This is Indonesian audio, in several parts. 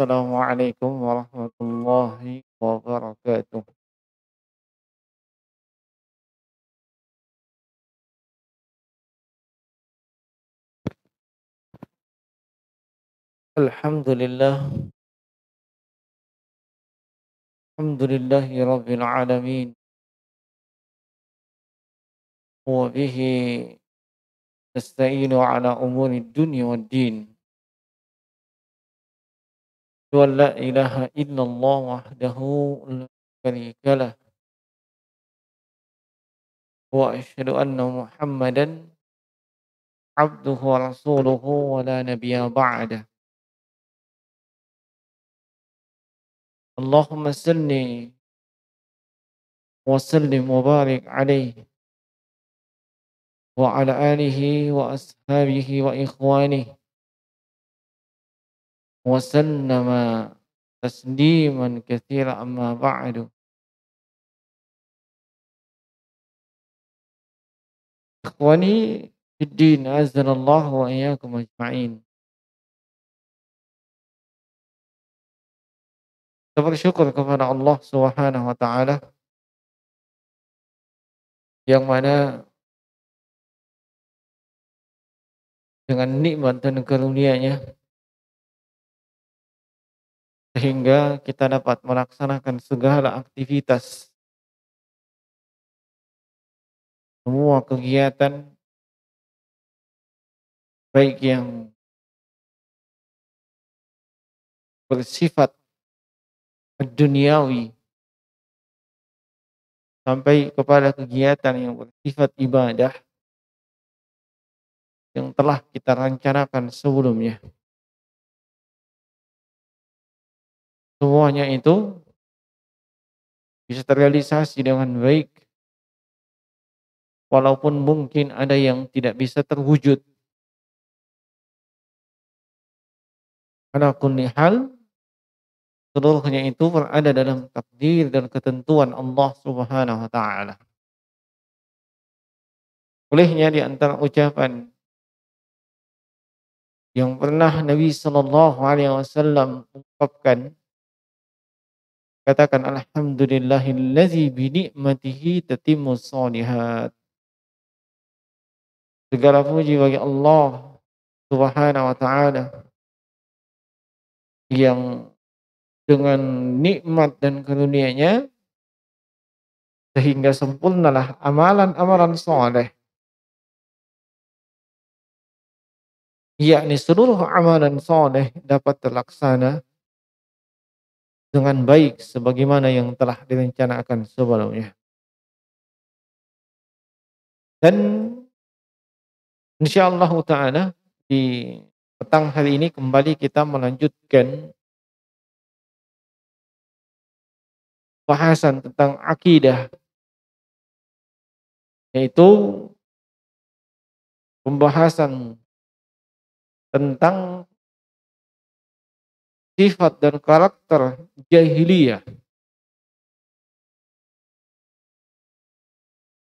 السلام عليكم ورحمة الله وبركاته الحمد لله الحمد لله رب العالمين وبه نستعين على أمور الدنيا والدين ولا إله إلا الله وحده لا شريك له وأشهد أن محمدا عبده ورسوله ولا نبي بعده اللهم صل وسلم وبارك عليه وعلى آله وأصحابه وإخوانه وسلم تسليما كثيرا أما بعد إخواني في الدين أزل الله وإياكم أجمعين bersyukur kepada Allah Subhanahu wa taala yang mana dengan nikmat dan karunia-Nya sehingga kita dapat melaksanakan segala aktivitas semua kegiatan baik yang bersifat duniawi sampai kepada kegiatan yang bersifat ibadah yang telah kita rencanakan sebelumnya. semuanya itu bisa terrealisasi dengan baik. Walaupun mungkin ada yang tidak bisa terwujud. Karena hal seluruhnya itu berada dalam takdir dan ketentuan Allah Subhanahu wa taala. Olehnya di antara ucapan yang pernah Nabi Shallallahu Alaihi Wasallam ungkapkan Katakan alhamdulillahillazi bi ni'matihi tatimmu shalihat. Segala puji bagi Allah Subhanahu wa taala yang dengan nikmat dan karunia-Nya sehingga sempurnalah amalan-amalan soleh. Yakni seluruh amalan soleh dapat terlaksana dengan baik sebagaimana yang telah direncanakan sebelumnya. Dan insyaallah taala di petang hari ini kembali kita melanjutkan bahasan tentang akidah yaitu pembahasan tentang sifat dan karakter jahiliyah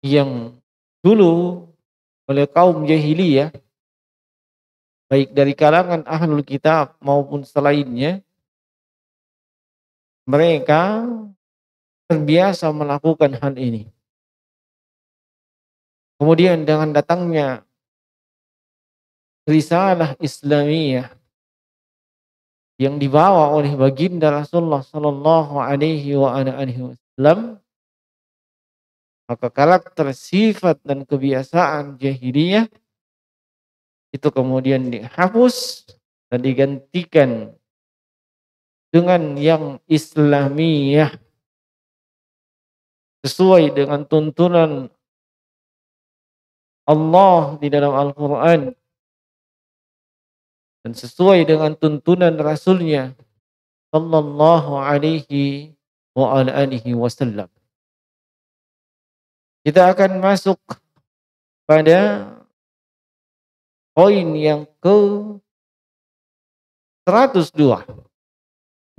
yang dulu oleh kaum jahiliyah baik dari kalangan ahlul kitab maupun selainnya mereka terbiasa melakukan hal ini kemudian dengan datangnya risalah islamiyah yang dibawa oleh baginda Rasulullah Shallallahu Alaihi Wasallam maka karakter sifat dan kebiasaan jahiliyah itu kemudian dihapus dan digantikan dengan yang islamiyah sesuai dengan tuntunan Allah di dalam Al-Quran dan sesuai dengan tuntunan Rasulnya Sallallahu alaihi wa alihi wasallam. Kita akan masuk pada poin yang ke 102.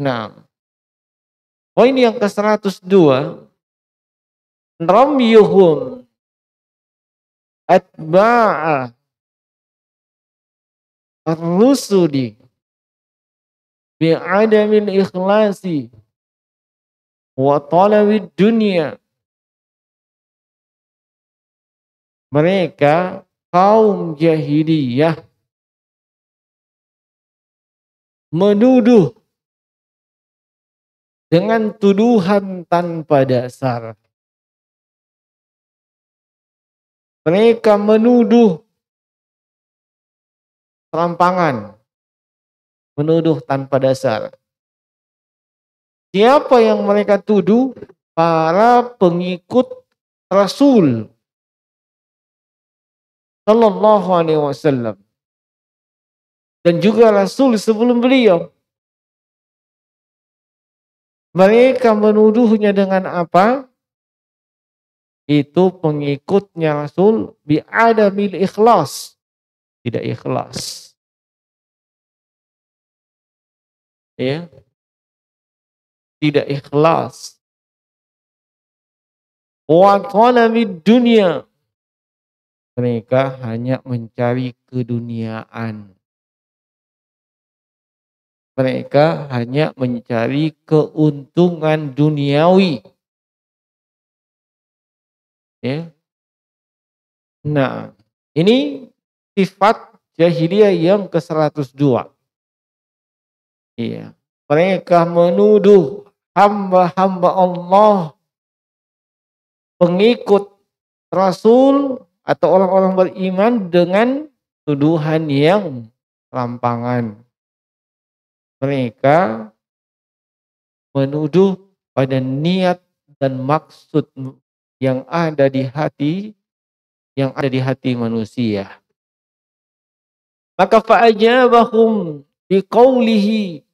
Nah, poin yang ke 102 ramyuhum atba'a rusuli bi'adamil ikhlasi wa talawid dunia mereka kaum jahiliyah menuduh dengan tuduhan tanpa dasar. Mereka menuduh serampangan, menuduh tanpa dasar. Siapa yang mereka tuduh? Para pengikut Rasul Sallallahu Alaihi Wasallam dan juga Rasul sebelum beliau. Mereka menuduhnya dengan apa? Itu pengikutnya Rasul bi'adamil ikhlas tidak ikhlas. Ya. Tidak ikhlas. Wa talabid dunia. Mereka hanya mencari keduniaan. Mereka hanya mencari keuntungan duniawi. Ya. Nah, ini sifat jahiliyah yang ke-102. Iya. Mereka menuduh hamba-hamba Allah pengikut Rasul atau orang-orang beriman dengan tuduhan yang lampangan. Mereka menuduh pada niat dan maksud yang ada di hati yang ada di hati manusia. Maka fa'ajabahum biqaulihi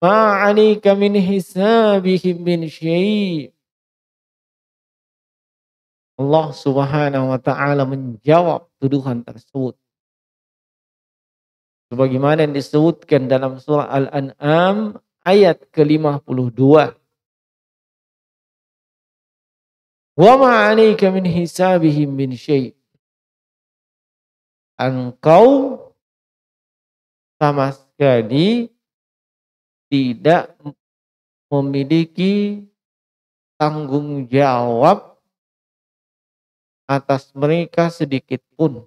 ma'alika min hisabihim min syai' Allah subhanahu wa ta'ala menjawab tuduhan tersebut. Sebagaimana yang disebutkan dalam surah Al-An'am ayat ke-52. Wa ma'alika min hisabihim min syai' Engkau sama sekali tidak memiliki tanggung jawab atas mereka sedikit pun.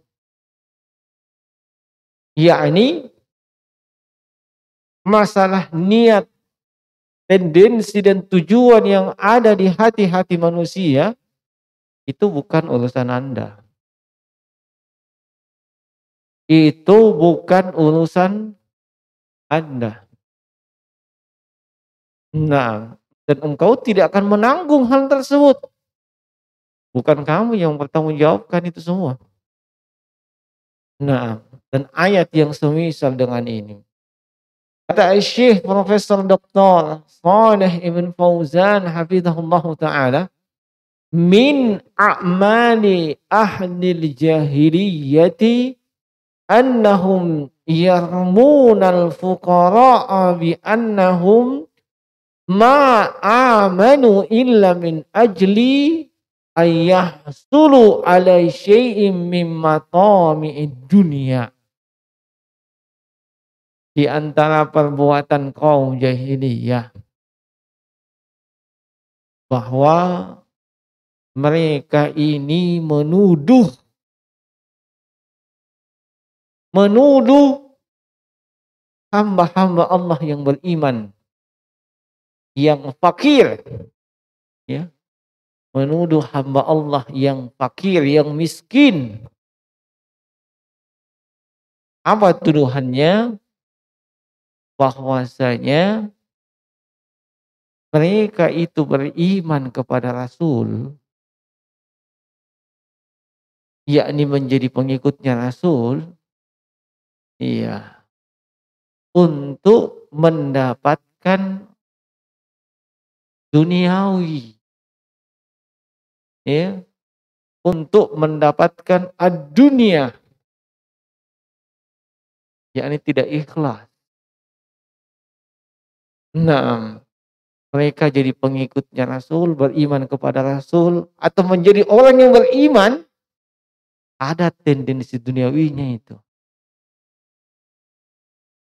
Yakni masalah niat, tendensi dan tujuan yang ada di hati-hati manusia itu bukan urusan Anda itu bukan urusan Anda. Nah, dan engkau tidak akan menanggung hal tersebut. Bukan kamu yang bertanggung jawabkan itu semua. Nah, dan ayat yang semisal dengan ini. Kata Syekh Profesor Dr. Saleh Ibn Fauzan hafizahullah taala min a'mali ahli jahiliyati annahum yarmunal fuqara'a bi annahum ma amanu illa min ajli ayah sulu ala syai'im mimma tami'id dunia. Di antara perbuatan kaum jahiliyah. Bahwa mereka ini menuduh menuduh hamba-hamba Allah yang beriman yang fakir ya menuduh hamba Allah yang fakir yang miskin apa tuduhannya bahwasanya mereka itu beriman kepada Rasul yakni menjadi pengikutnya Rasul Iya. Untuk mendapatkan duniawi. Ya. Untuk mendapatkan ad-dunia. Yakni tidak ikhlas. Nah, mereka jadi pengikutnya Rasul, beriman kepada Rasul, atau menjadi orang yang beriman, ada tendensi duniawinya itu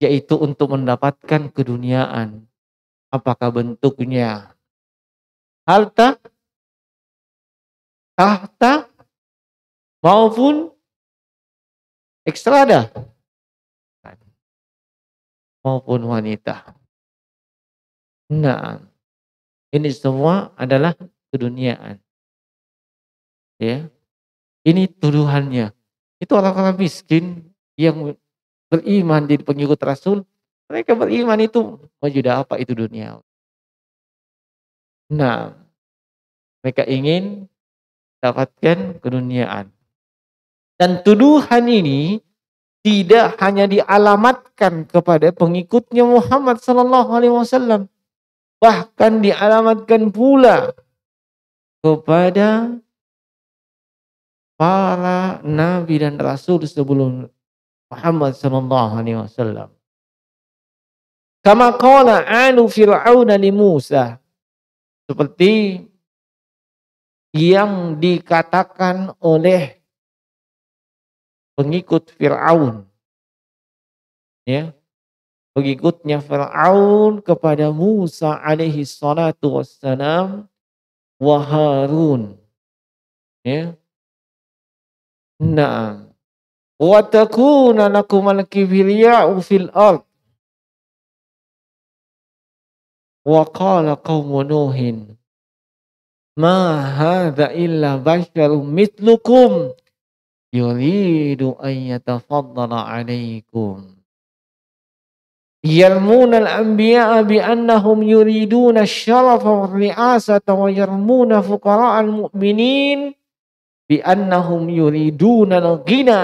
yaitu untuk mendapatkan keduniaan. Apakah bentuknya harta, tahta, maupun ekstrada, maupun wanita. Nah, ini semua adalah keduniaan. Ya, ini tuduhannya. Itu orang-orang miskin yang beriman jadi pengikut Rasul, mereka beriman itu wajah apa itu dunia. Nah, mereka ingin dapatkan keduniaan. Dan tuduhan ini tidak hanya dialamatkan kepada pengikutnya Muhammad Sallallahu Alaihi Wasallam, bahkan dialamatkan pula kepada para nabi dan rasul sebelum Muhammad sallallahu alaihi wasallam. Kama qala Anu fir'aun li Musa. Seperti yang dikatakan oleh pengikut Fir'aun. Ya. Pengikutnya Fir'aun kepada Musa alaihi salatu wassalam wa Harun. Ya. Nah, وَتَكُونَ لَكُمَ الْكِبْرِيَاءُ فِي الْأَرْضِ وقال قوم نوح ما هذا إلا بشر مثلكم يريد أن يتفضل عليكم يرمون الأنبياء بأنهم يريدون الشرف والرئاسة ويرمون فقراء المؤمنين بأنهم يريدون الغنى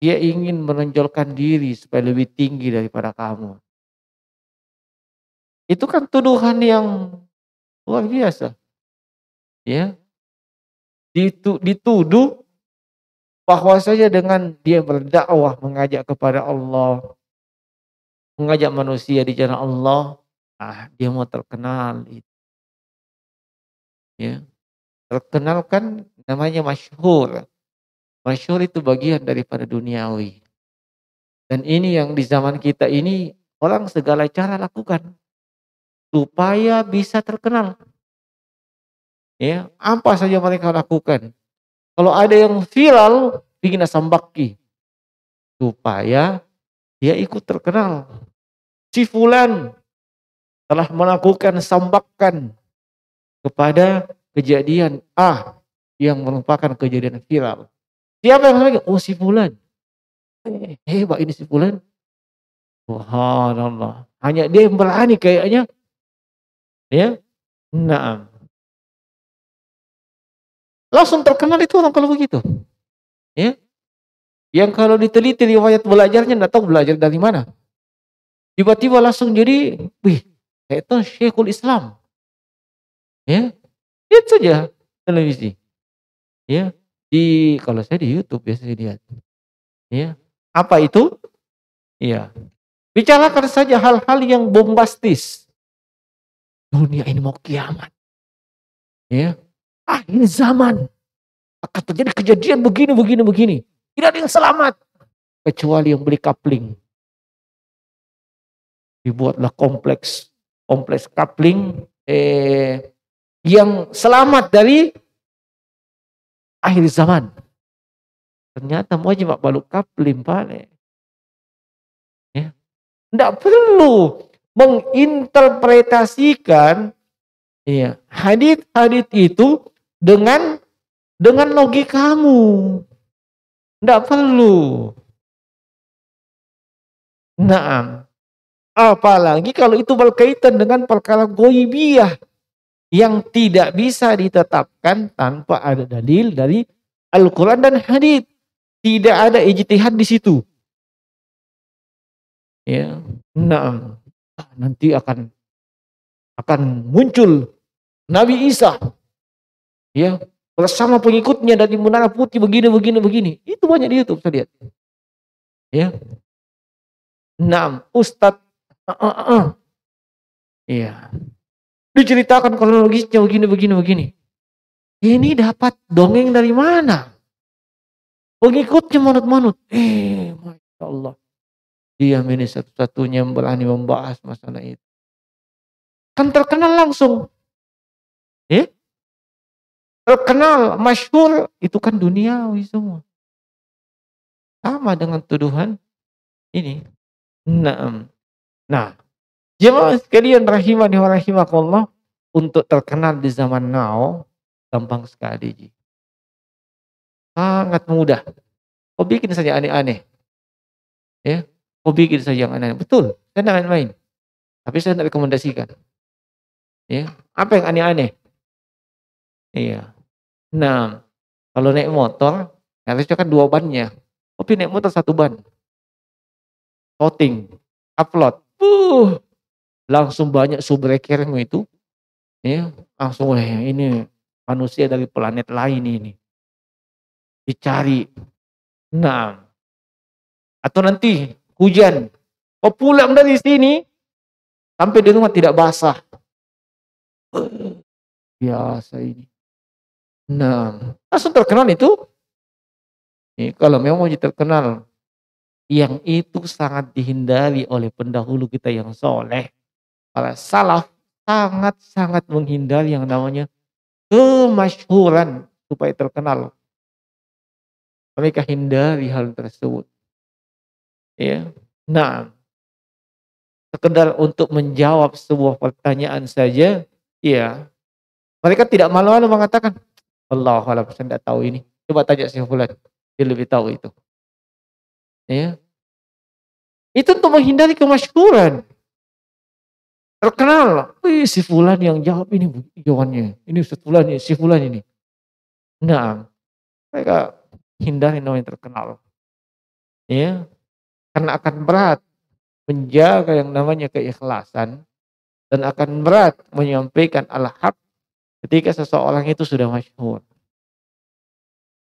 Dia ingin menonjolkan diri supaya lebih tinggi daripada kamu. Itu kan tuduhan yang luar biasa. Ya. Dituduh bahwa saja dengan dia berdakwah mengajak kepada Allah, mengajak manusia di jalan Allah, ah dia mau terkenal itu. Ya. terkenalkan namanya masyhur Masyur itu bagian daripada duniawi. Dan ini yang di zaman kita ini orang segala cara lakukan supaya bisa terkenal. Ya, apa saja mereka lakukan. Kalau ada yang viral, bikin asam baki. supaya dia ikut terkenal. Si fulan telah melakukan sambakan kepada kejadian A yang merupakan kejadian viral. Siapa yang sampaikan? Oh si Fulan. Eh, eh, hebat ini si Fulan. Subhanallah. Hanya dia yang berani kayaknya. Ya. Naam. Langsung terkenal itu orang kalau begitu. Ya. Yang kalau diteliti riwayat belajarnya nggak tahu belajar dari mana. Tiba-tiba langsung jadi, wih, itu Syekhul Islam. Ya. Itu saja televisi. Ya. Di kalau saya di YouTube biasanya lihat. Ya. Apa itu? Iya. Bicarakan saja hal-hal yang bombastis. Dunia ini mau kiamat. Ya. Akhir zaman. Akan terjadi kejadian begini, begini, begini. Tidak ada yang selamat. Kecuali yang beli kapling. Dibuatlah kompleks. Kompleks kapling. Eh, yang selamat dari akhir zaman. Ternyata mau mujma baluk kaplim pale. Ya. Tidak perlu menginterpretasikan ya, hadit-hadit itu dengan dengan kamu Tidak perlu. nah Apalagi kalau itu berkaitan dengan perkara goibiah yang tidak bisa ditetapkan tanpa ada dalil dari Al-Quran dan Hadis. Tidak ada ijtihad di situ. Ya, nah, nanti akan akan muncul Nabi Isa, ya bersama pengikutnya dari menara putih begini begini begini. Itu banyak di YouTube saya lihat. Ya, enam Ustadz, uh, uh, uh. ya diceritakan kronologisnya begini begini begini ini dapat dongeng dari mana pengikutnya manut-manut eh masya Allah dia ini satu-satunya yang berani membahas masalah itu kan terkenal langsung eh? terkenal masyhur itu kan duniawi semua sama dengan tuduhan ini nah, nah Jemaah sekalian rahimani wa Allah untuk terkenal di zaman now gampang sekali. Ji. Sangat mudah. Kau bikin saja aneh-aneh. Ya, kau bikin saja yang aneh-aneh. Betul, saya tidak main. Tapi saya tidak rekomendasikan. Ya, apa yang aneh-aneh? Iya. Nah, kalau naik motor, harusnya kan dua bannya. Tapi naik motor satu ban. Coating, upload. Buh, langsung banyak subrekernya itu ya langsung wah ini manusia dari planet lain ini dicari nah atau nanti hujan kok oh, pulang dari sini sampai di rumah tidak basah biasa ini nah langsung terkenal itu ya, kalau memang mau terkenal yang itu sangat dihindari oleh pendahulu kita yang soleh para salaf sangat-sangat menghindari yang namanya kemasyhuran supaya terkenal. Mereka hindari hal tersebut. Ya. Nah, sekedar untuk menjawab sebuah pertanyaan saja, ya. Mereka tidak malu-malu mengatakan, Allah alam saya tidak tahu ini. Coba tanya si Fulan, dia lebih tahu itu. Ya. Itu untuk menghindari kemasyhuran terkenal. Wih, si Fulan yang jawab ini jawabannya. Ini Ustaz Fulan ya, si Fulan ini. Nah, mereka hindari nama yang terkenal. Ya, karena akan berat menjaga yang namanya keikhlasan dan akan berat menyampaikan al-haq ketika seseorang itu sudah masyhur.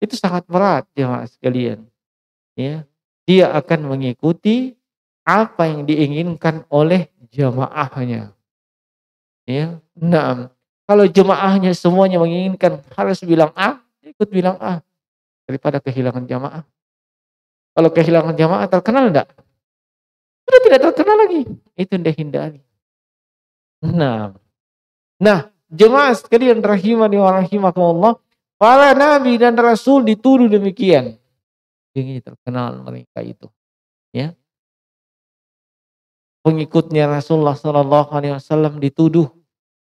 Itu sangat berat jemaah ya, sekalian. Ya, dia akan mengikuti apa yang diinginkan oleh jamaahnya. Ya, Nah, Kalau jemaahnya semuanya menginginkan harus bilang A, ikut bilang A. Daripada kehilangan jamaah. Kalau kehilangan jamaah terkenal enggak? Sudah tidak terkenal lagi. Itu ndak hindari. Nah, Nah, jemaah sekalian rahimani wa rahimakumullah. Para nabi dan rasul dituduh demikian. Ini terkenal mereka itu. Ya pengikutnya Rasulullah Shallallahu Alaihi Wasallam dituduh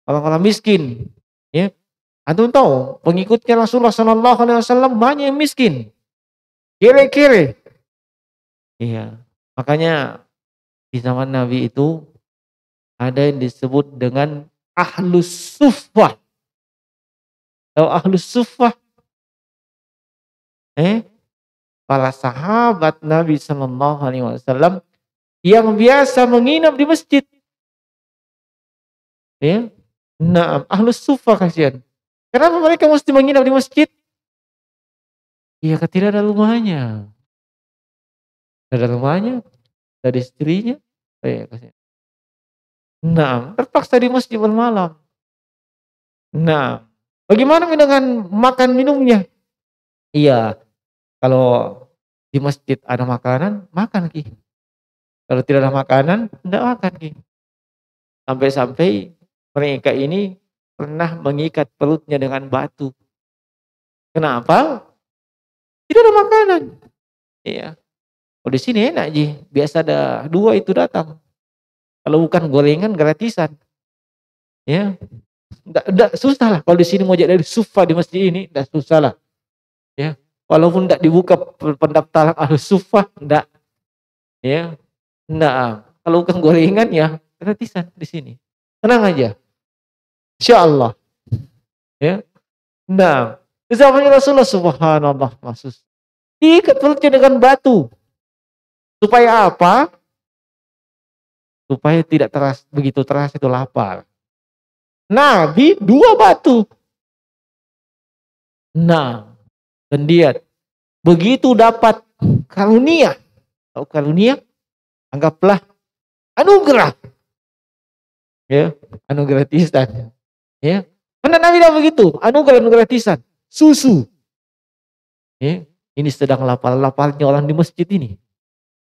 orang-orang miskin. Ya, antum tahu pengikutnya Rasulullah Shallallahu Alaihi Wasallam banyak yang miskin, kiri-kiri. Iya, makanya di zaman Nabi itu ada yang disebut dengan ahlus sufah. Tahu ahlus sufah? Eh, para sahabat Nabi Shallallahu Alaihi Wasallam yang biasa menginap di masjid. Ya. Nah, ahlus sufa kasihan. Kenapa mereka mesti menginap di masjid? Iya, tidak ada rumahnya. Tidak ada rumahnya, tidak ada istrinya. Oh, iya, kasihan. Nah, terpaksa di masjid bermalam. Nah, bagaimana dengan makan minumnya? Iya, kalau di masjid ada makanan, makan ki. Kalau tidak ada makanan, tidak makan. Sampai-sampai mereka ini pernah mengikat perutnya dengan batu. Kenapa? Tidak ada makanan. Iya. Oh, di sini enak ji. Biasa ada dua itu datang. Kalau bukan gorengan gratisan. Ya. Nggak, susah lah kalau di sini mau jadi sufa di masjid ini, tidak susah lah. Ya. Walaupun tidak dibuka pendaftaran al sufa tidak. Ya. Nah, kalau bukan gorengan ya gratisan di sini. Tenang aja. Insya Allah. Ya. Nah, di Rasulullah subhanallah masus. Diikat perutnya dengan batu. Supaya apa? Supaya tidak teras, begitu terasa itu lapar. Nabi dua batu. Nah, dan dia begitu dapat karunia. Tahu karunia? Anggaplah anugerah. Ya, anugerah tisan, Ya. Mana Nabi dah begitu? Anugerah anugerah tisan Susu. Ya. Ini sedang lapar-laparnya orang di masjid ini.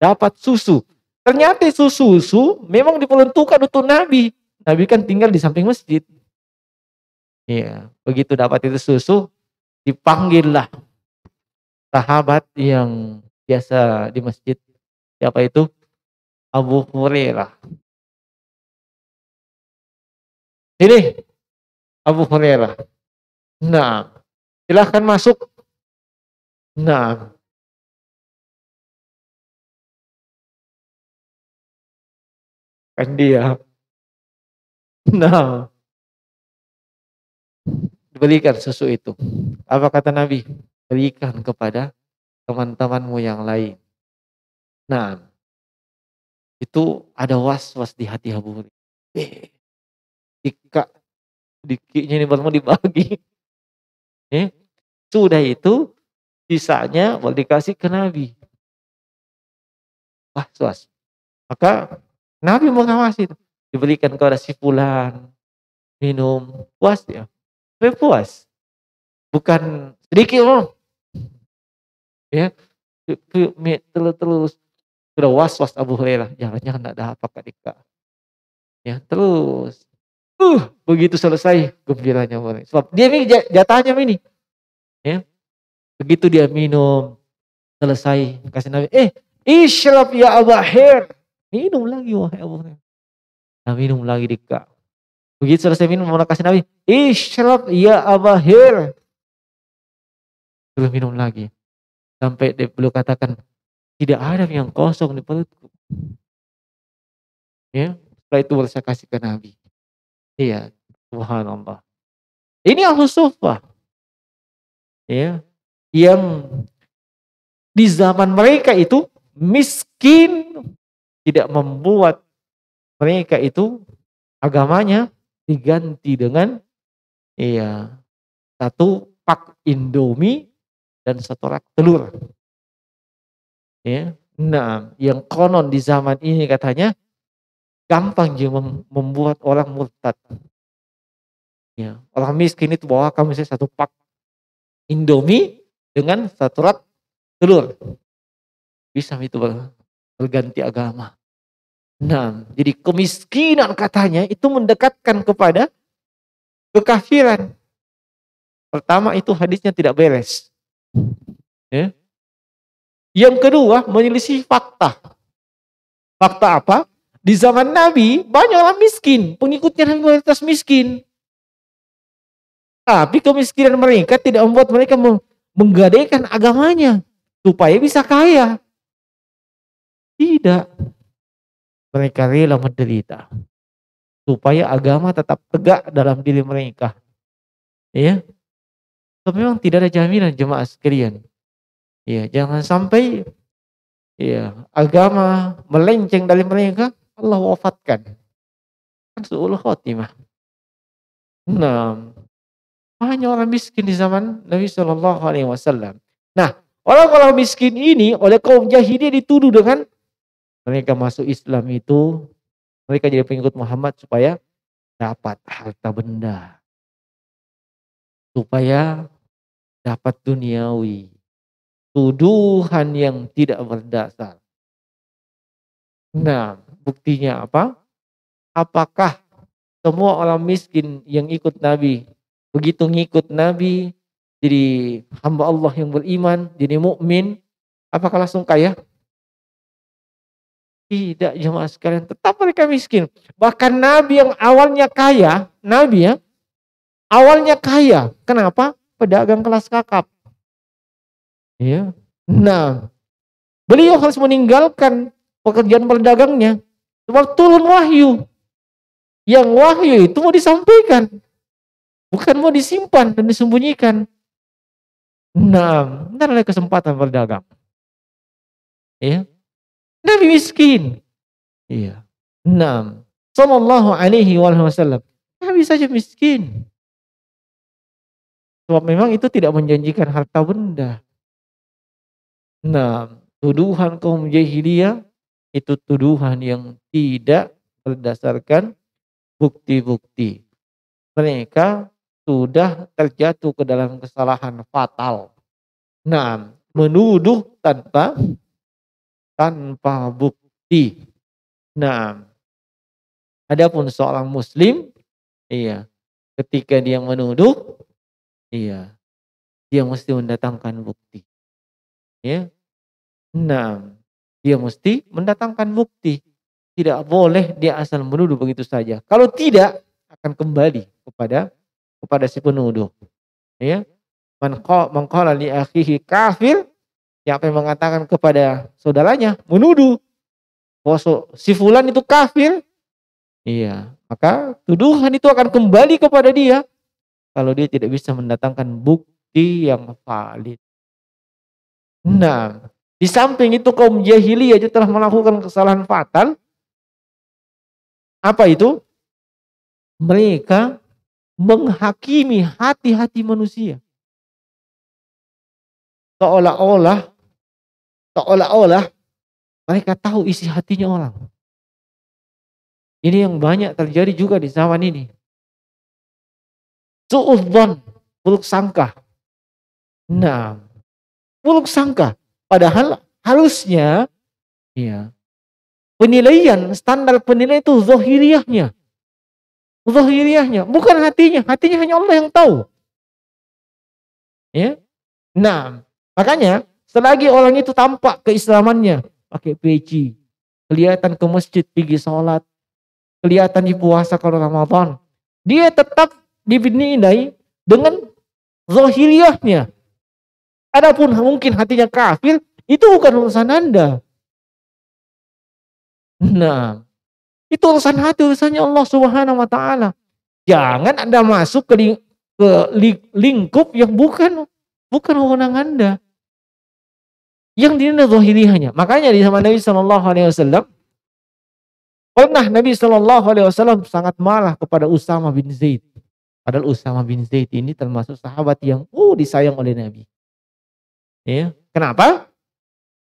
Dapat susu. Ternyata susu-susu memang diperuntukkan untuk Nabi. Nabi kan tinggal di samping masjid. ya begitu dapat itu susu, dipanggillah sahabat yang biasa di masjid. Siapa itu? Abu Hurairah. Ini Abu Hurairah. Nah, silahkan masuk. Nah, kan dia. Nah, berikan susu itu. Apa kata Nabi? Berikan kepada teman-temanmu yang lain. Nah, itu ada was-was di hati Abu Hurairah. Eh, dikinya dikiknya ini mau dibagi. Eh, sudah itu sisanya mau dikasih ke Nabi. wah was Maka Nabi mengawasi itu. Diberikan kepada si pulan, minum, puas ya. Tapi puas. Bukan sedikit loh. Ya, telur-telur sudah was-was Abu Hurairah, jangan-jangan ya, ada apa apa Dika. Ya, terus. Uh, begitu selesai gembiranya Hurairah. Sebab dia ini jatahnya ini. Ya. Begitu dia minum, selesai kasih Nabi, "Eh, isyrab ya Abu Hurairah." Minum lagi wahai Abu Hurairah. Nah, minum lagi Dika. Begitu selesai minum, mau kasih Nabi, isyrab ya Abu Hurairah. Terus minum lagi. Sampai perlu katakan, tidak ada yang kosong di perutku. Ya, setelah itu baru saya kasih ke Nabi. Iya, subhanallah. Ini al sufah. Ya, yang di zaman mereka itu miskin tidak membuat mereka itu agamanya diganti dengan iya satu pak indomie dan satu rak telur ya nah yang konon di zaman ini katanya gampang juga membuat orang murtad ya orang miskin itu bawa kamu misalnya satu pak indomie dengan satu rat telur bisa itu berganti agama nah jadi kemiskinan katanya itu mendekatkan kepada kekafiran pertama itu hadisnya tidak beres ya yang kedua, menyelisih fakta. Fakta apa? Di zaman Nabi banyak orang miskin, pengikutnya kualitas miskin. Tapi kemiskinan mereka tidak membuat mereka menggadaikan agamanya supaya bisa kaya. Tidak. Mereka rela menderita supaya agama tetap tegak dalam diri mereka. Ya. Tapi memang tidak ada jaminan jemaah sekalian. Ya, jangan sampai ya agama melenceng dari mereka, Allah wafatkan. Kan su'ul khotimah. Nah, hanya orang miskin di zaman Nabi Shallallahu Alaihi Wasallam. Nah, orang-orang miskin ini oleh kaum jahiliyah dituduh dengan mereka masuk Islam itu mereka jadi pengikut Muhammad supaya dapat harta benda, supaya dapat duniawi, tuduhan yang tidak berdasar. Nah, buktinya apa? Apakah semua orang miskin yang ikut Nabi, begitu ngikut Nabi, jadi hamba Allah yang beriman, jadi mukmin, apakah langsung kaya? Tidak jemaah sekalian, tetap mereka miskin. Bahkan Nabi yang awalnya kaya, Nabi ya, awalnya kaya. Kenapa? Pedagang kelas kakap. Ya. Nah, beliau harus meninggalkan pekerjaan perdagangnya. Sebab turun wahyu. Yang wahyu itu mau disampaikan. Bukan mau disimpan dan disembunyikan. Nah, ada kesempatan berdagang. Ya. Nabi miskin. Iya. Nah, Sallallahu alaihi wasallam. Nabi saja miskin. Sebab memang itu tidak menjanjikan harta benda. Nah, tuduhan kaum jahiliyah itu tuduhan yang tidak berdasarkan bukti-bukti. Mereka sudah terjatuh ke dalam kesalahan fatal. Nah, menuduh tanpa tanpa bukti. Nah, adapun seorang muslim iya, ketika dia menuduh iya, dia mesti mendatangkan bukti. Ya. Nah, dia mesti mendatangkan bukti. Tidak boleh dia asal menuduh begitu saja. Kalau tidak akan kembali kepada kepada si penuduh. Ya. Man qala li akhihi kafir, siapa yang mengatakan kepada saudaranya menuduh bahwa si fulan itu kafir, Iya, maka tuduhan itu akan kembali kepada dia kalau dia tidak bisa mendatangkan bukti yang valid. Nah, di samping itu kaum jahiliyah itu telah melakukan kesalahan fatal. Apa itu? Mereka menghakimi hati-hati manusia. Seolah-olah seolah-olah mereka tahu isi hatinya orang. Ini yang banyak terjadi juga di zaman ini. Su'udzon, buruk sangka. Nah, buruk sangka. Padahal harusnya ya, penilaian, standar penilaian itu zohiriahnya. Zohiriahnya, bukan hatinya. Hatinya hanya Allah yang tahu. Ya. Nah, makanya selagi orang itu tampak keislamannya, pakai peci, kelihatan ke masjid pergi sholat, kelihatan di puasa kalau Ramadan, dia tetap dibinai dengan zohiriahnya, Adapun mungkin hatinya kafir, itu bukan urusan Anda. Nah, itu urusan hati, urusannya Allah Subhanahu wa taala. Jangan Anda masuk ke, lingkup yang bukan bukan wewenang Anda. Yang dinilai hanya. Makanya di zaman Nabi Shallallahu alaihi wasallam pernah Nabi Shallallahu alaihi wasallam sangat malah kepada Usama bin Zaid. Padahal Usama bin Zaid ini termasuk sahabat yang uh disayang oleh Nabi. Ya, kenapa?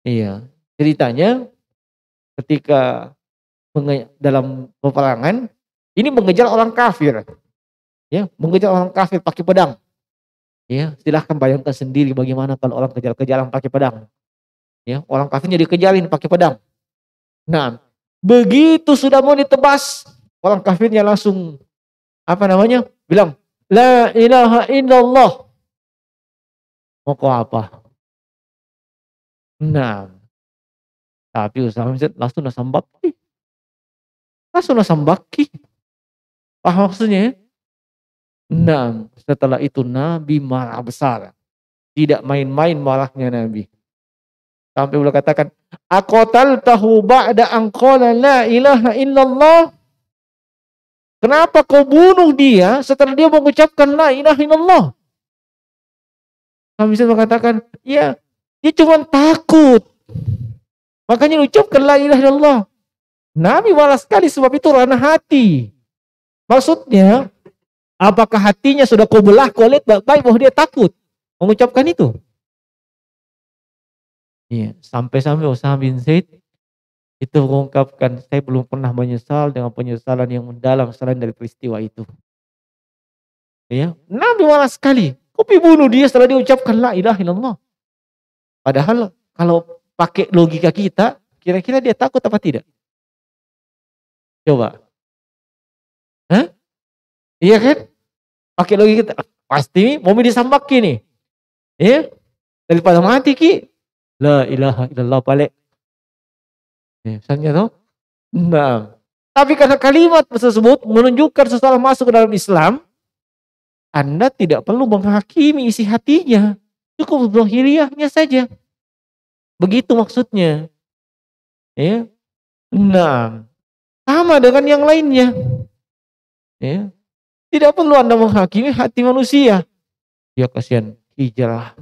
Iya, ceritanya ketika dalam peperangan ini mengejar orang kafir. Ya, mengejar orang kafir pakai pedang. Ya, silahkan bayangkan sendiri bagaimana kalau orang kejar-kejaran pakai pedang. Ya, orang kafirnya dikejarin pakai pedang. Nah, begitu sudah mau ditebas, orang kafirnya langsung apa namanya? bilang, "La ilaha illallah." Mau apa? Enam. Tapi Ustaz bin Zaid langsung nasambakki. Langsung nasambakki. Paham maksudnya? Ya? enam. setelah itu Nabi marah besar. Tidak main-main marahnya Nabi. Sampai beliau katakan, Akotal tahu ba'da angkola la ilaha illallah. Kenapa kau bunuh dia setelah dia mengucapkan la ilaha illallah? Kami Zaid mengatakan, ya dia cuma takut. Makanya ucapkan la ilaha illallah. Nabi malas sekali sebab itu ranah hati. Maksudnya, apakah hatinya sudah kau belah, kau lihat baik-baik bahwa dia takut mengucapkan itu? Iya, sampai-sampai Osama bin Zaid itu mengungkapkan, saya belum pernah menyesal dengan penyesalan yang mendalam selain dari peristiwa itu. Ya, Nabi malas sekali. kau bunuh dia setelah diucapkan la ilaha illallah. Padahal kalau pakai logika kita, kira-kira dia takut apa tidak? Coba. Hah? Iya kan? Pakai logika kita. Pasti mau disambak kini. Ya? Daripada mati ki. La ilaha illallah balik. Ya, misalnya toh. Nah. Tapi karena kalimat tersebut menunjukkan seseorang masuk ke dalam Islam, Anda tidak perlu menghakimi isi hatinya. Cukup zahiriahnya saja. Begitu maksudnya. Ya. Nah, sama dengan yang lainnya. Ya. Tidak perlu Anda menghakimi hati manusia. Ya kasihan, hijrah,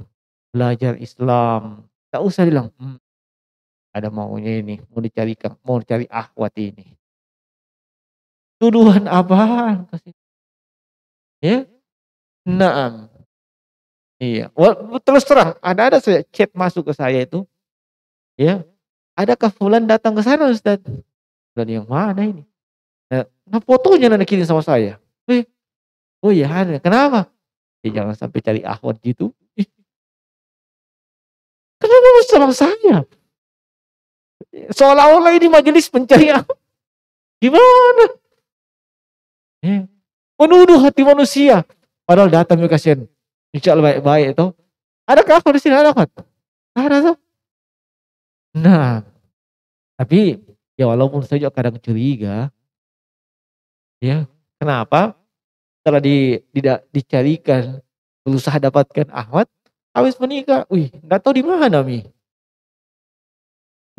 belajar Islam. Tak usah bilang, hmm, ada maunya ini, mau dicari mau dicari akhwat ini. Tuduhan apa, Ya, Naam. Iya. Well, terus terang, ada-ada saja chat masuk ke saya itu Ya. ada fulan datang ke sana Ustaz? Dan yang mana ini? Eh, nah, fotonya nanti kirim sama saya. Eh, oh iya ada. Kenapa? Ya, jangan sampai cari akhwat gitu. Eh. Kenapa harus sama saya? Seolah-olah ini majelis pencari akhwat. Gimana? Eh, menuduh hati manusia. Padahal datang ke kasihan. Insya baik-baik itu. Ada kafir di sini? Ada kafir? Ada tuh. Nah, tapi ya walaupun saya juga kadang curiga, ya kenapa setelah di, tidak dicarikan berusaha dapatkan Ahmad, habis menikah, wih nggak tahu di mana mi,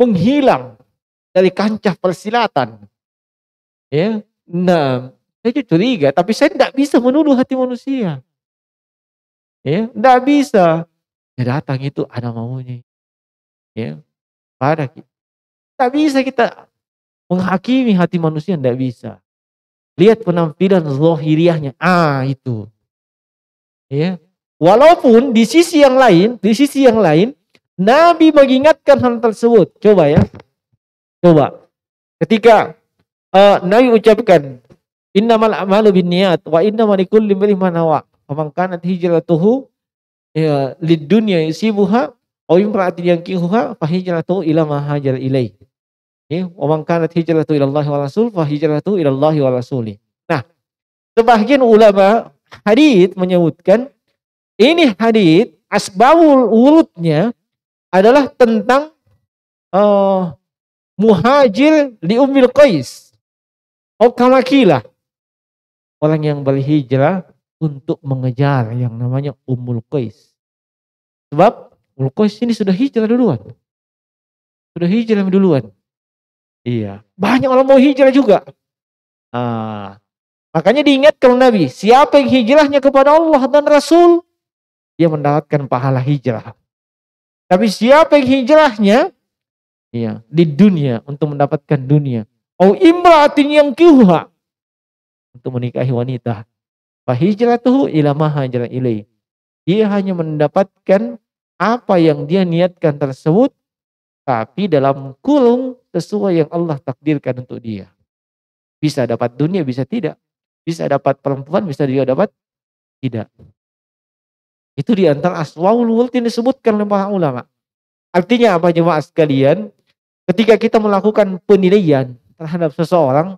menghilang dari kancah persilatan, ya. Nah, saya juga curiga, tapi saya tidak bisa menuduh hati manusia. Ya, tidak bisa. Dia ya, datang itu ada maunya. Ya, pada kita. Tak bisa kita menghakimi hati manusia, tidak bisa. Lihat penampilan zohiriahnya, ah itu. Ya. Walaupun di sisi yang lain, di sisi yang lain, Nabi mengingatkan hal tersebut. Coba ya. Coba. Ketika uh, Nabi ucapkan innamal a'malu niat wa inna malikul imrin manawa. nawa. hijratuhu ya lid dunya yusibuha Aw imra'atin yankihuha fa hijratu ila ma hajar ilai. Ya, wa man kanat hijratu ila Allah wa rasul fa hijratu ila Allah wa Nah, sebagian ulama hadit menyebutkan ini hadit asbabul urutnya adalah tentang uh, muhajir di Ummil Qais. Oh Orang yang berhijrah untuk mengejar yang namanya Ummul Qais. Sebab Mulkois ini sudah hijrah duluan. Sudah hijrah duluan. Iya. Banyak orang mau hijrah juga. Ah. Makanya diingatkan Nabi, siapa yang hijrahnya kepada Allah dan Rasul, dia mendapatkan pahala hijrah. Tapi siapa yang hijrahnya ya, di dunia untuk mendapatkan dunia. Au imra'atin yang kiuha untuk menikahi wanita. Fahijratuhu ila ma ilaih. Dia hanya mendapatkan apa yang dia niatkan tersebut tapi dalam kurung sesuai yang Allah takdirkan untuk dia. Bisa dapat dunia, bisa tidak. Bisa dapat perempuan, bisa dia dapat tidak. Itu di antara aswaul yang disebutkan oleh para ulama. Artinya apa jemaah sekalian? Ketika kita melakukan penilaian terhadap seseorang,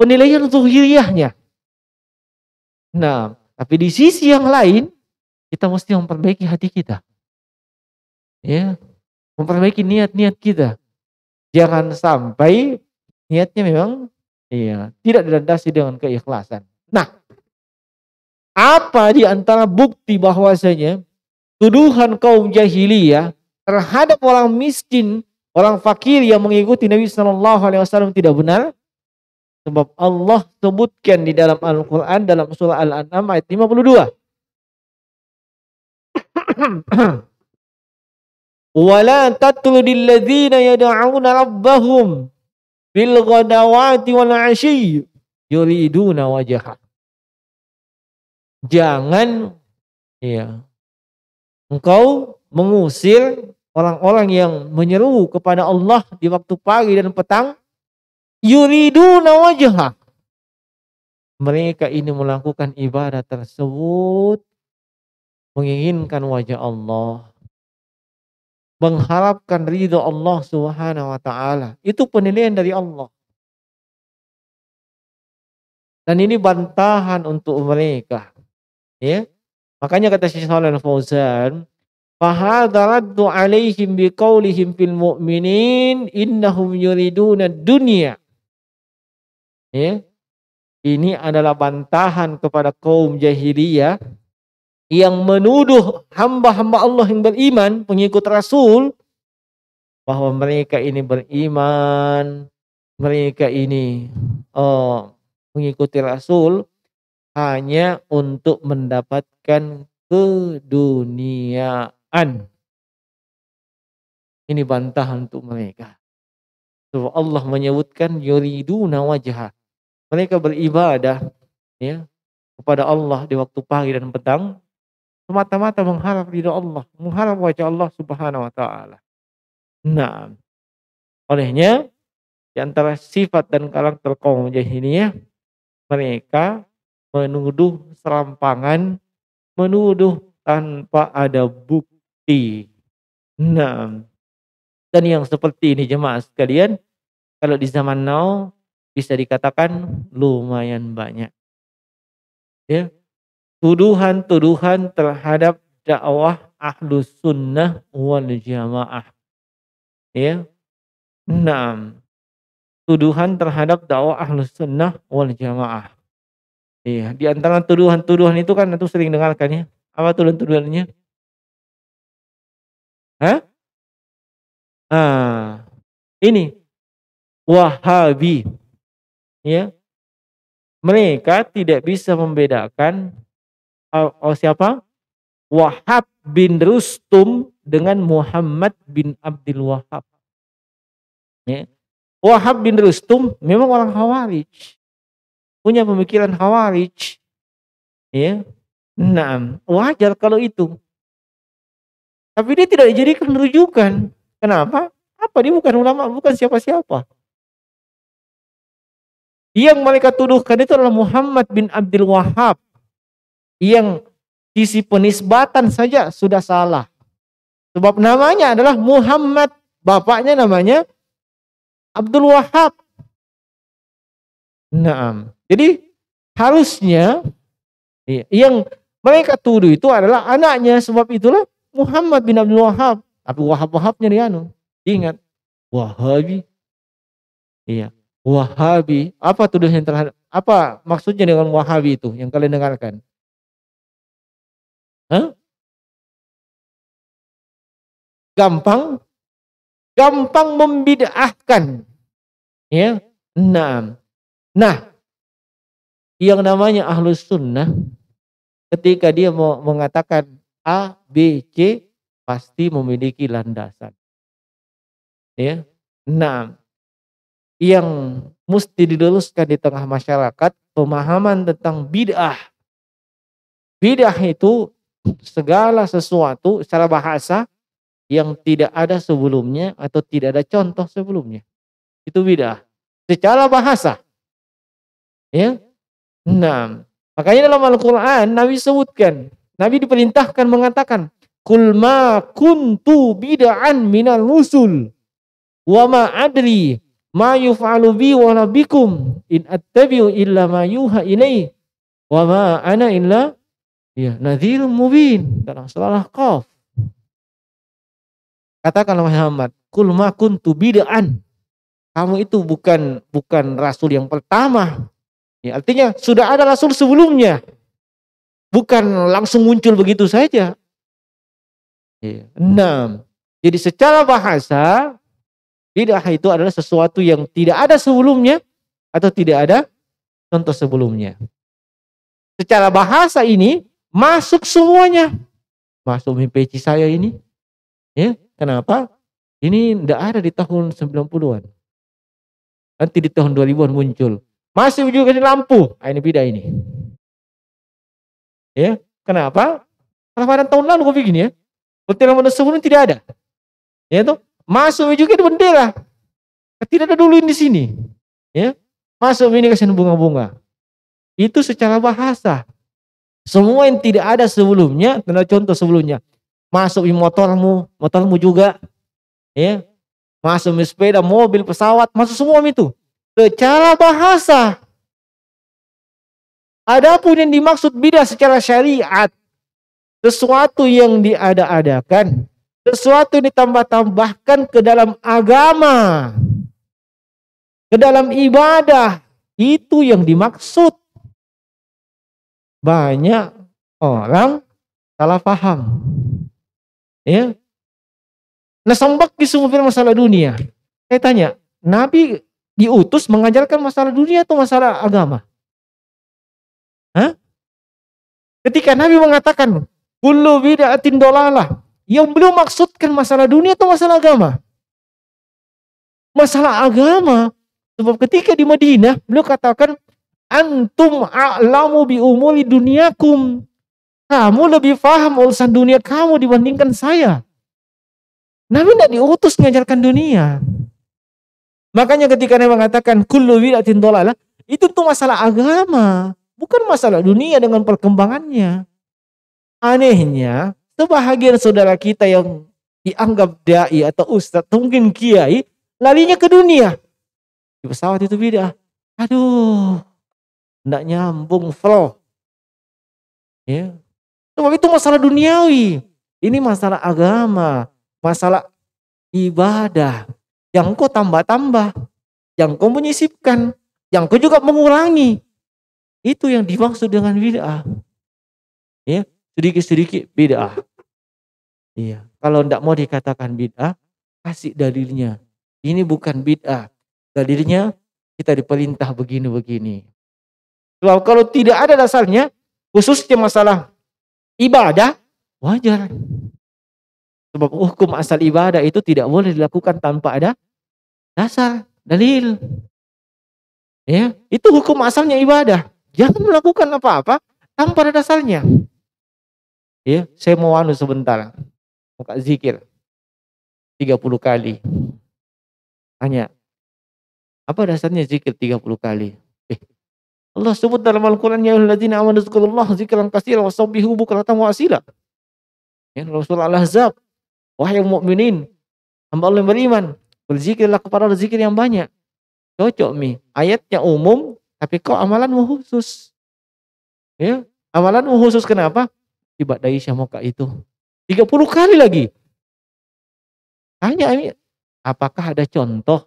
penilaian untuk zuhiriyahnya. Nah, tapi di sisi yang lain, kita mesti memperbaiki hati kita. Ya, memperbaiki niat-niat kita. Jangan sampai niatnya memang iya, tidak dilandasi dengan keikhlasan. Nah, apa di antara bukti bahwasanya tuduhan kaum jahiliyah terhadap orang miskin, orang fakir yang mengikuti Nabi Shallallahu Alaihi Wasallam tidak benar? Sebab Allah sebutkan di dalam Al-Quran dalam surah Al-An'am ayat 52. wala yad'una rabbahum bil ghadawati wal Jangan ya. Engkau mengusir orang-orang yang menyeru kepada Allah di waktu pagi dan petang yuriduna Mereka ini melakukan ibadah tersebut menginginkan wajah Allah mengharapkan ridho Allah Subhanahu wa taala. Itu penilaian dari Allah. Dan ini bantahan untuk mereka. Ya. Makanya kata Syekh Shalal Fauzan, fa raddu alaihim biqaulihim fil mu'minin innahum yuriduna dunya. Ya. Ini adalah bantahan kepada kaum jahiliyah yang menuduh hamba-hamba Allah yang beriman, pengikut Rasul, bahwa mereka ini beriman, mereka ini oh, mengikuti Rasul hanya untuk mendapatkan keduniaan. Ini bantahan untuk mereka. So, Allah menyebutkan yuriduna wajah. Mereka beribadah ya kepada Allah di waktu pagi dan petang semata-mata mengharap ridho Allah, mengharap wajah Allah Subhanahu wa taala. Nah, olehnya di antara sifat dan karakter kaum jahiliyah mereka menuduh serampangan, menuduh tanpa ada bukti. Nah, dan yang seperti ini jemaah sekalian, kalau di zaman now bisa dikatakan lumayan banyak. Ya, tuduhan-tuduhan terhadap dakwah ahlu sunnah wal jamaah. Ya. Enam. Tuduhan terhadap dakwah ahlu sunnah wal jamaah. Iya, di antara tuduhan-tuduhan itu kan itu sering dengarkan ya. Apa tuduhan-tuduhannya? Hah? Ah, ini Wahabi. Ya. Mereka tidak bisa membedakan oh, siapa? Wahab bin Rustum dengan Muhammad bin Abdul Wahab. Ya. Wahab bin Rustum memang orang Khawarij. Punya pemikiran Khawarij. Ya. Nah, wajar kalau itu. Tapi dia tidak dijadikan rujukan. Kenapa? Apa dia bukan ulama, bukan siapa-siapa. Yang mereka tuduhkan itu adalah Muhammad bin Abdul Wahab yang sisi penisbatan saja sudah salah. Sebab namanya adalah Muhammad, bapaknya namanya Abdul Wahab. Nah, Jadi harusnya yang mereka tuduh itu adalah anaknya sebab itulah Muhammad bin Abdul Wahab. Tapi Wahab-Wahabnya dia anu. Ingat, Wahabi. Iya, Wahabi. Apa tuduhan terhadap apa maksudnya dengan Wahabi itu yang kalian dengarkan? Gampang? Gampang membid'ahkan. Ya. Nah. Nah. Yang namanya ahlus sunnah. Ketika dia mau mengatakan A, B, C. Pasti memiliki landasan. Ya. Nah. Yang mesti diluluskan di tengah masyarakat pemahaman tentang bid'ah. Bid'ah itu segala sesuatu secara bahasa yang tidak ada sebelumnya atau tidak ada contoh sebelumnya. Itu bidah. Secara bahasa. Ya. Nah, makanya dalam Al-Qur'an Nabi sebutkan, Nabi diperintahkan mengatakan, "Kul ma kuntu bid'an minal rusul wa ma adri ma yuf'alu bi wa bikum in attabi'u illa ma yuha ilai wa ma ana illa Ya, nadhir mubin dalam surah Qaf. Katakanlah Muhammad, kul ma kuntu bid'an. Kamu itu bukan bukan rasul yang pertama. Ya, artinya sudah ada rasul sebelumnya. Bukan langsung muncul begitu saja. Ya. Enam. Jadi secara bahasa bid'ah itu adalah sesuatu yang tidak ada sebelumnya atau tidak ada contoh sebelumnya. Secara bahasa ini Masuk semuanya. Masuk MPC saya ini. Ya, kenapa? Ini tidak ada di tahun 90-an. Nanti di tahun 2000-an muncul. Masih juga di lampu. Ah, ini beda ini. Ya, kenapa? Lebaran tahun lalu kok begini ya. Bendera manusia sebelumnya tidak ada. Ya itu Masuk juga di bendera. Tidak ada dulu di sini. Ya. Masuk ini kasihan bunga-bunga. Itu secara bahasa. Semua yang tidak ada sebelumnya, tanda contoh sebelumnya. Masuk di motormu, motormu juga. Ya. Masuk di sepeda, mobil, pesawat, masuk semua itu. Secara bahasa. Adapun yang dimaksud bidah secara syariat. Sesuatu yang diada-adakan. Sesuatu yang ditambah-tambahkan ke dalam agama. Ke dalam ibadah. Itu yang dimaksud banyak orang salah paham. Ya. Nah, sombak semua masalah dunia. Saya tanya, Nabi diutus mengajarkan masalah dunia atau masalah agama? Hah? Ketika Nabi mengatakan, Kullu bida'atin dolalah. Yang belum maksudkan masalah dunia atau masalah agama? Masalah agama. Sebab ketika di Madinah, beliau katakan, antum a'lamu bi umuri dunyakum. Kamu lebih paham urusan dunia kamu dibandingkan saya. Nabi tidak diutus mengajarkan dunia. Makanya ketika Nabi mengatakan kullu bid'atin dolalah, itu tuh masalah agama, bukan masalah dunia dengan perkembangannya. Anehnya, sebahagian saudara kita yang dianggap dai atau ustadz, mungkin kiai, larinya ke dunia. Di pesawat itu beda. Aduh, tidak nyambung, flow. Ya. tapi itu masalah duniawi. Ini masalah agama, masalah ibadah. Yang kau tambah-tambah, yang kau menyisipkan, yang kau juga mengurangi. Itu yang dimaksud dengan bid'ah. Ya, sedikit-sedikit bid'ah. Iya, kalau tidak mau dikatakan bid'ah, kasih dalilnya. Ini bukan bid'ah. Dalilnya kita diperintah begini-begini. Sebab kalau tidak ada dasarnya, khususnya masalah ibadah, wajar. Sebab hukum asal ibadah itu tidak boleh dilakukan tanpa ada dasar, dalil. Ya, itu hukum asalnya ibadah. Jangan melakukan apa-apa tanpa ada dasarnya. Ya, saya mau anu sebentar. Muka zikir 30 kali. Tanya, apa dasarnya zikir 30 kali? Allah sebut dalam Al-Quran ya alladzina amanu zikran dzikran wa sabbihu bukratan wa asila. Ya, Rasul Al-Ahzab, wahai mukminin, hamba Allah yang beriman, berzikirlah kepada zikir yang banyak. Cocok mi, ayatnya umum tapi kok amalanmu khusus. Ya, amalanmu khusus kenapa? Ibadah isya Moka itu 30 kali lagi. Tanya ini apakah ada contoh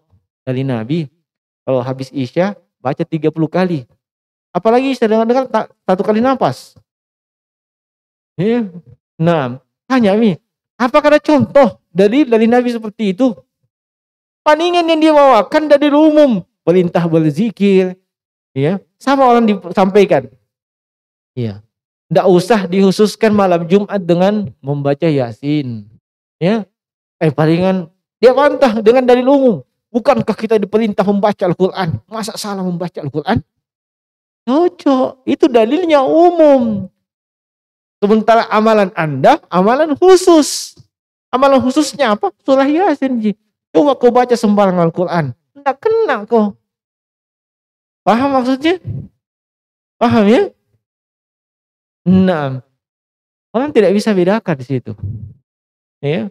dari Nabi kalau habis Isya baca 30 kali? Apalagi saya dengar tak satu kali nafas. Ya. Nah, tanya ini, apakah ada contoh dari dari Nabi seperti itu? Paningan yang dia bawakan dari umum, perintah berzikir, ya, sama orang disampaikan. Ya. Tidak usah dihususkan malam Jumat dengan membaca Yasin. Ya. Eh palingan dia bantah dengan dari umum. Bukankah kita diperintah membaca Al-Quran? Masa salah membaca Al-Quran? Cocok. Itu dalilnya umum. Sementara amalan Anda, amalan khusus. Amalan khususnya apa? Surah Yasin. Ji. Coba kau baca sembarang Al-Quran. Tidak kena kau. Paham maksudnya? Paham ya? Nah, orang tidak bisa bedakan di situ. Ya.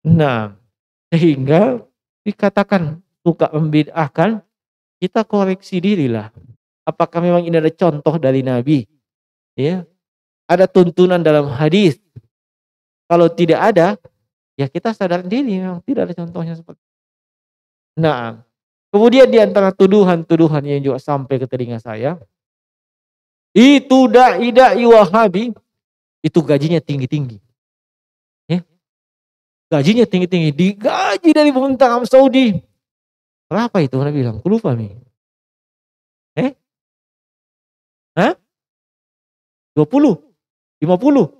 Nah, sehingga dikatakan suka membedakan, kita koreksi dirilah. Apakah memang ini ada contoh dari Nabi? Ya, ada tuntunan dalam hadis. Kalau tidak ada, ya kita sadar diri memang tidak ada contohnya seperti. Itu. Nah, kemudian di antara tuduhan-tuduhan yang juga sampai ke telinga saya, itu dai dai Wahabi itu gajinya tinggi-tinggi. Ya. Gajinya tinggi-tinggi, digaji dari Arab Saudi. Berapa itu? Nabi bilang, aku lupa nih. 20, 50.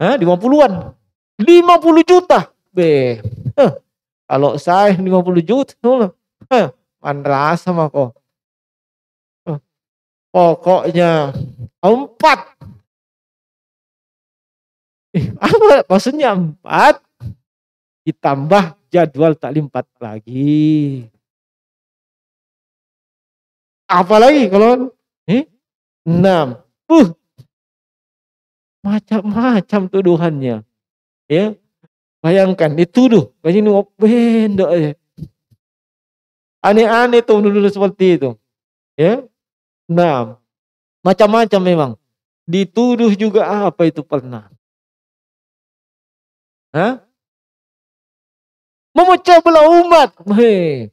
Hah, 50-an. 50 juta. Be. Huh. Kalau saya 50 juta, huh. Mandras sama kok. Huh. Pokoknya empat. Eh, apa maksudnya empat? Ditambah jadwal taklim empat lagi. Apalagi kalau eh, enam. Uh, macam-macam tuduhannya. Ya, bayangkan dituduh, kayak ini open, aja. Aneh-aneh tuh menuduh seperti itu. Ya, enam. Macam-macam memang. Dituduh juga apa itu pernah. Hah? Memecah belah umat. Hei.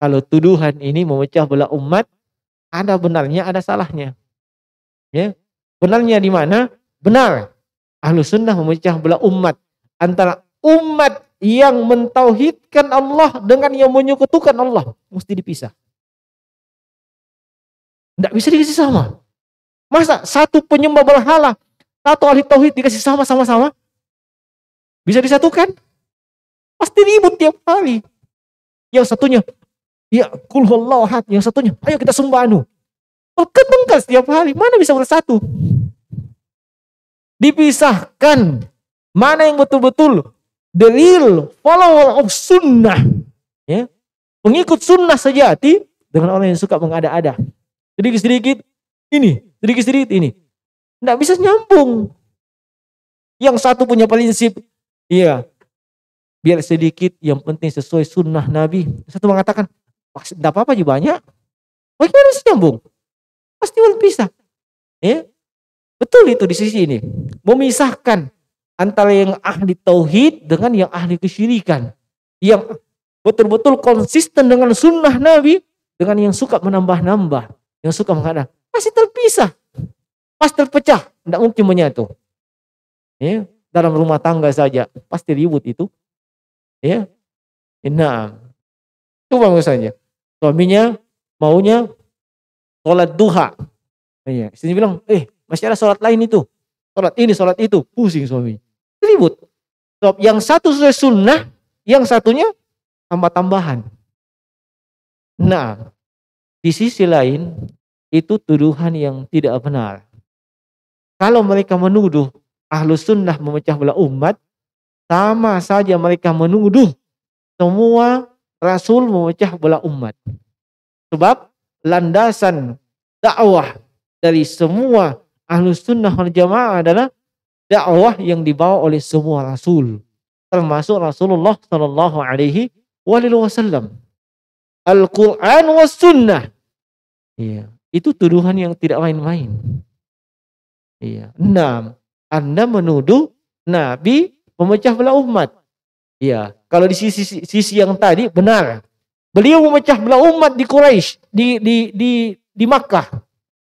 Kalau tuduhan ini memecah belah umat, ada benarnya, ada salahnya. Ya. Benarnya di mana? Benar. Ahlu sunnah memecah belah umat. Antara umat yang mentauhidkan Allah dengan yang menyekutukan Allah. Mesti dipisah. Tidak bisa dikasih sama. Masa satu penyembah berhala, satu ahli tauhid dikasih sama sama-sama? Bisa disatukan? Pasti ribut tiap hari. Yang satunya, ya kulhuallahu ahad. Yang satunya, ayo kita sembah anu. Pekat bengkak setiap hari. Mana bisa bersatu? Dipisahkan. Mana yang betul-betul the real, follower of sunnah. Ya. Pengikut sunnah sejati dengan orang yang suka mengada-ada. Sedikit-sedikit ini, sedikit-sedikit ini. Tidak bisa nyambung. Yang satu punya prinsip, iya, biar sedikit, yang penting sesuai sunnah Nabi. Satu mengatakan, tidak apa-apa juga banyak. Bagaimana bisa nyambung? Pasti berpisah. Ya. Betul itu di sisi ini. Memisahkan antara yang ahli tauhid dengan yang ahli kesyirikan. Yang betul-betul konsisten dengan sunnah Nabi dengan yang suka menambah-nambah, yang suka mengada, pasti terpisah, pasti terpecah, tidak mungkin menyatu. Ya, dalam rumah tangga saja pasti ribut itu. Ya, nah, coba misalnya suaminya maunya sholat duha. Iya, istrinya bilang, eh masih ada sholat lain itu. Sholat ini, sholat itu. Pusing suami. Ribut. So, yang satu sesuai sunnah, yang satunya tambah-tambahan. Nah, di sisi lain, itu tuduhan yang tidak benar. Kalau mereka menuduh ahlu sunnah memecah belah umat, sama saja mereka menuduh semua rasul memecah belah umat. Sebab landasan dakwah dari semua ahlu sunnah wal jamaah adalah dakwah yang dibawa oleh semua rasul termasuk Rasulullah Shallallahu Alaihi Wasallam Al-Quran was sunnah ya, itu tuduhan yang tidak main-main iya enam anda menuduh Nabi memecah belah umat ya kalau di sisi sisi yang tadi benar Beliau memecah belah umat di Quraisy, di di di di Makkah.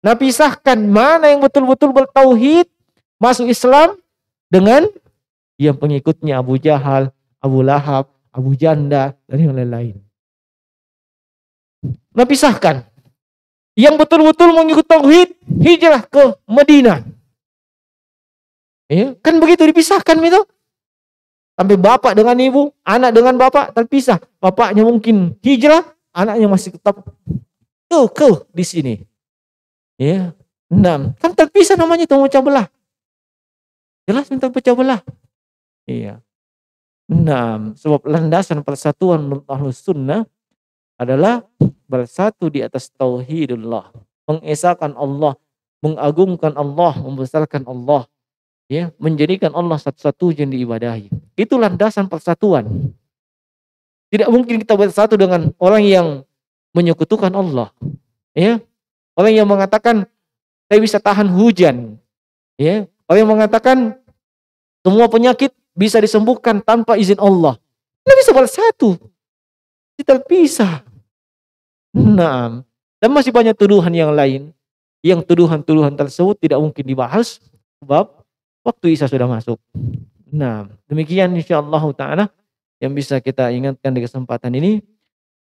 Nabi pisahkan mana yang betul-betul bertauhid masuk Islam dengan yang pengikutnya Abu Jahal, Abu Lahab, Abu Janda dan yang lain-lain. Nabi pisahkan. Yang betul-betul mengikut tauhid hijrah ke Madinah. Ya, kan begitu dipisahkan itu. Sampai bapak dengan ibu, anak dengan bapak terpisah. Bapaknya mungkin hijrah, anaknya masih tetap tuh ke di sini. Ya, enam. Kan terpisah namanya itu pecah belah. Jelas minta pecah belah. Iya. Enam. Sebab landasan persatuan menurut sunnah adalah bersatu di atas tauhidullah, mengesahkan Allah, mengagungkan Allah, membesarkan Allah, ya, menjadikan Allah satu-satunya yang diibadahi. Itu landasan persatuan. Tidak mungkin kita bersatu dengan orang yang menyekutukan Allah. Ya. Orang yang mengatakan saya bisa tahan hujan. Ya. Orang yang mengatakan semua penyakit bisa disembuhkan tanpa izin Allah. Kita bisa bersatu. Kita bisa. Nah, dan masih banyak tuduhan yang lain. Yang tuduhan-tuduhan tersebut tidak mungkin dibahas. Sebab waktu Isa sudah masuk. Nah, demikian Insya Allah taala yang bisa kita ingatkan di kesempatan ini.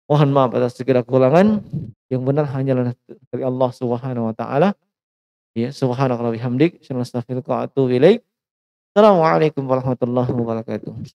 Mohon maaf atas segera kekurangan. Yang benar hanyalah dari Allah Subhanahu wa taala. Ya, subhanallahi wa bihamdik, asyhadu Assalamualaikum warahmatullahi wabarakatuh.